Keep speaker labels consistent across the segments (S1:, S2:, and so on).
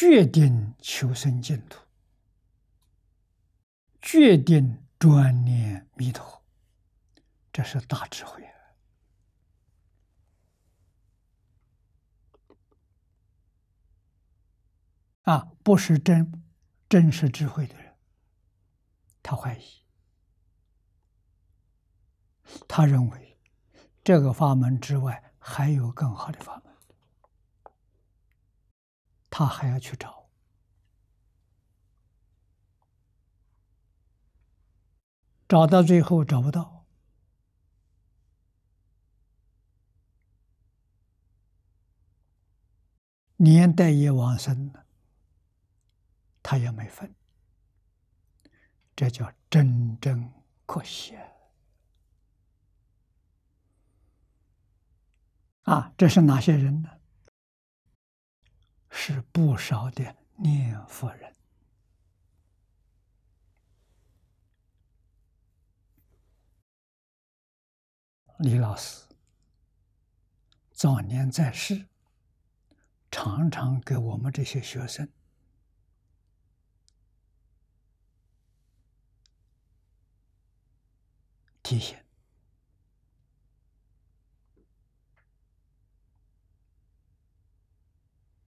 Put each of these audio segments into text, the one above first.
S1: 决定求生净土，决定转念弥陀，这是大智慧啊，不是真真实智慧的人，他怀疑，他认为这个法门之外还有更好的法门。他还要去找，找到最后找不到，年代也往生了，他也没分，这叫真正可惜啊！这是哪些人呢？是不少的念佛人。李老师早年在世，常常给我们这些学生提醒。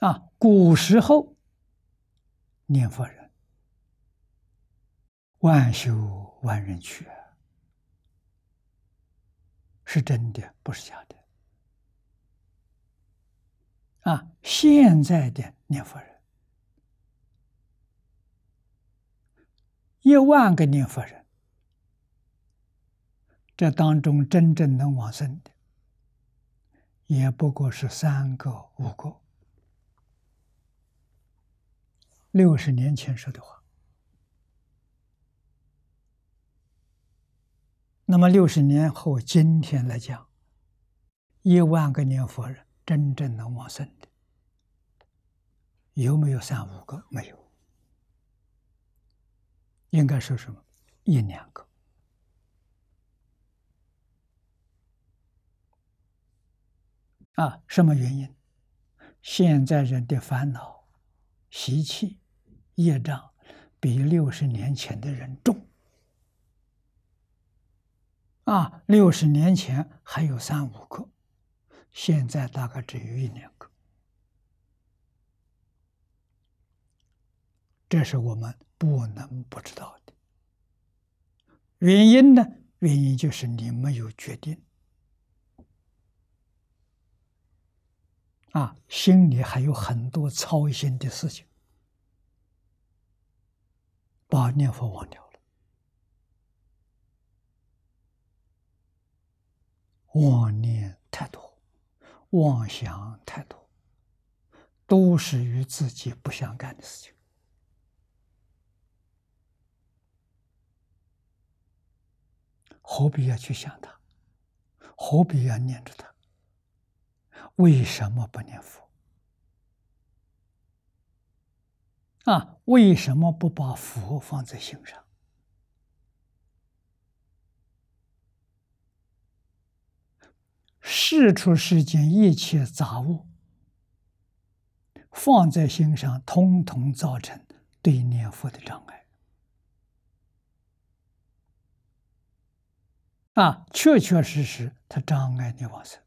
S1: 啊，古时候念佛人，万修万人去，是真的，不是假的。啊，现在的念佛人，一万个念佛人，这当中真正能往生的，也不过是三个、五个。六十年前说的话，那么六十年后今天来讲，一万个念佛人真正能往生的，有没有三五个？没有，应该说什么一两个？啊，什么原因？现在人的烦恼习气。业障比六十年前的人重啊！六十年前还有三五个，现在大概只有一两个。这是我们不能不知道的。原因呢？原因就是你没有决定啊，心里还有很多操心的事情。把念佛忘掉了，妄念太多，妄想太多，都是与自己不相干的事情，何必要去想他？何必要念着他？为什么不念佛？啊，为什么不把佛放在心上？世出世间一切杂物放在心上，通通造成对念佛的障碍。啊，确确实实，它障碍你往生。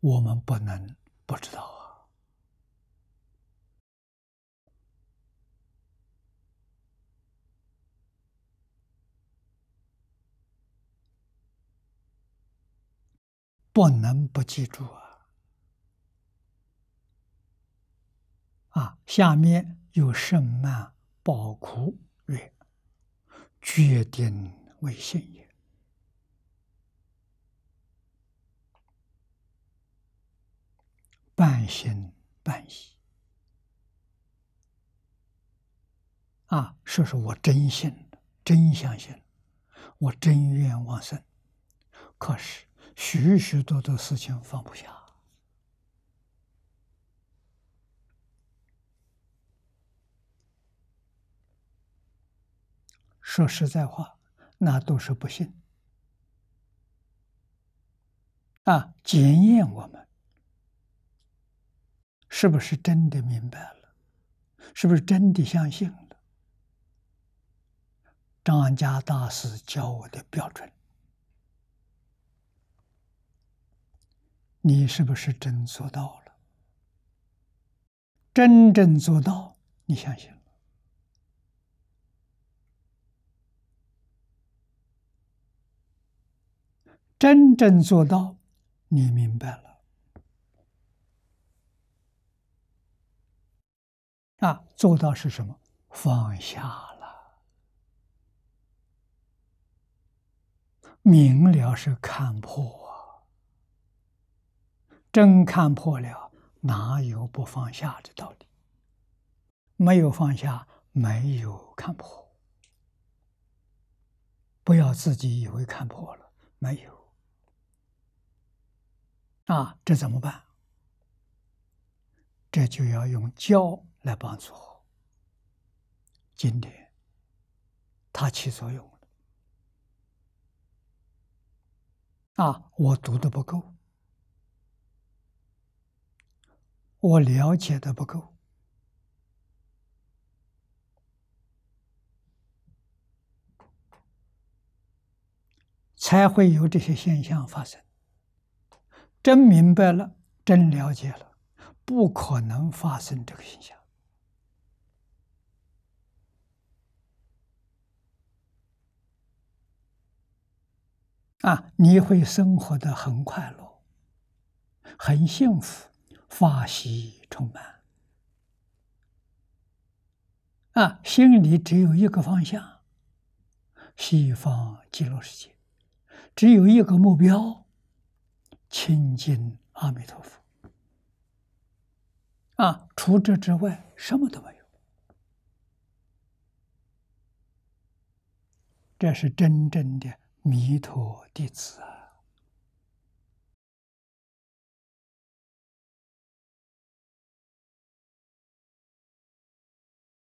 S1: 我们不能不知道啊，不能不记住啊！啊，下面有圣曼宝库曰：“决定为信也。”半信半疑，啊，说说我真信了，真相信了，我真愿往生，可是许许多多事情放不下。说实在话，那都是不信。啊，检验我们。是不是真的明白了？是不是真的相信了？张家大师教我的标准，你是不是真做到了？真正做到，你相信了？真正做到，你明白了？啊，做到是什么？放下了，明了是看破，真看破了，哪有不放下的道理？没有放下，没有看破，不要自己以为看破了，没有啊，这怎么办？这就要用教。来帮助我。今天，它起作用了。啊，我读的不够，我了解的不够，才会有这些现象发生。真明白了，真了解了，不可能发生这个现象。啊，你会生活的很快乐，很幸福，法喜充满。啊，心里只有一个方向，西方极乐世界，只有一个目标，亲近阿弥陀佛。啊，除这之外，什么都没有，这是真正的。弥陀弟子。